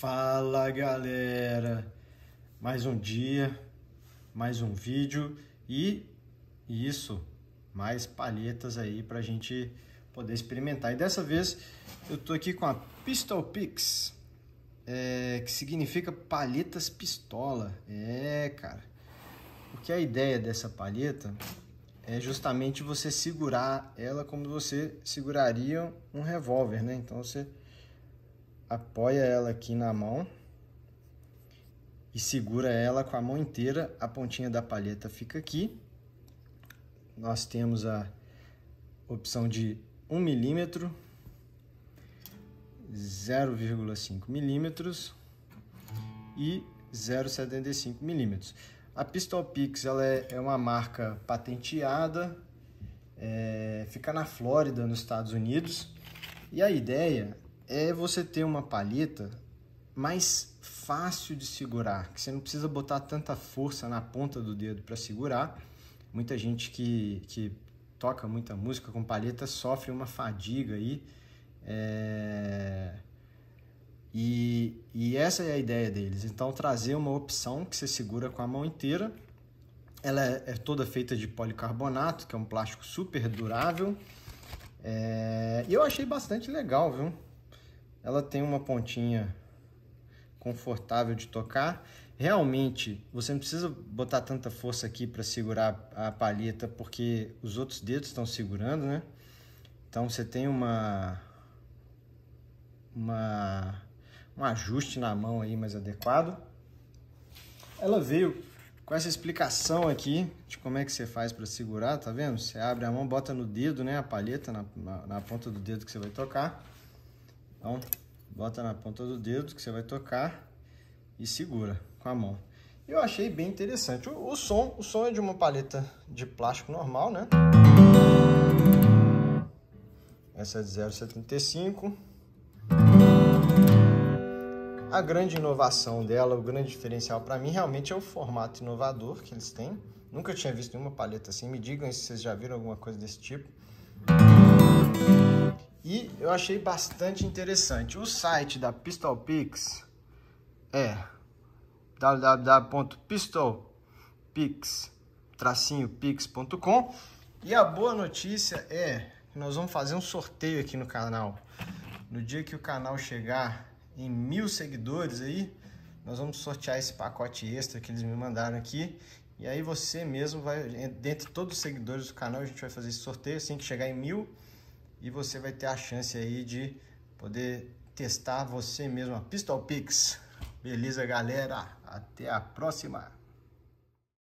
Fala galera, mais um dia, mais um vídeo e isso, mais palhetas aí para a gente poder experimentar. E dessa vez eu tô aqui com a Pistol Pix, é, que significa palhetas pistola. É, cara, porque a ideia dessa palheta é justamente você segurar ela como você seguraria um revólver, né? Então você apoia ela aqui na mão e segura ela com a mão inteira, a pontinha da palheta fica aqui. Nós temos a opção de 1 milímetro, 0,5 milímetros e 0,75 milímetros. A Pistol Pix ela é, é uma marca patenteada, é, fica na Flórida, nos Estados Unidos, e a ideia é você ter uma palheta mais fácil de segurar, que você não precisa botar tanta força na ponta do dedo para segurar. Muita gente que, que toca muita música com palheta sofre uma fadiga aí. É... E, e essa é a ideia deles. Então, trazer uma opção que você segura com a mão inteira. Ela é, é toda feita de policarbonato, que é um plástico super durável. É, e eu achei bastante legal, viu? ela tem uma pontinha confortável de tocar. Realmente, você não precisa botar tanta força aqui para segurar a palheta, porque os outros dedos estão segurando, né? Então você tem uma, uma um ajuste na mão aí mais adequado. Ela veio com essa explicação aqui de como é que você faz para segurar, tá vendo? Você abre a mão, bota no dedo, né, a palheta na, na, na ponta do dedo que você vai tocar. Então, bota na ponta do dedo que você vai tocar e segura com a mão. Eu achei bem interessante. O, o som, o som é de uma paleta de plástico normal, né? Essa é de 0,75. A grande inovação dela, o grande diferencial para mim, realmente é o formato inovador que eles têm. Nunca tinha visto nenhuma paleta assim. Me digam se vocês já viram alguma coisa desse tipo. E eu achei bastante interessante. O site da Pistol Pix é www.pistolpix-pix.com e a boa notícia é que nós vamos fazer um sorteio aqui no canal. No dia que o canal chegar em mil seguidores aí, nós vamos sortear esse pacote extra que eles me mandaram aqui. E aí você mesmo vai, dentre todos os seguidores do canal, a gente vai fazer esse sorteio assim que chegar em mil e você vai ter a chance aí de poder testar você mesmo a Pistol Pix. Beleza, galera? Até a próxima!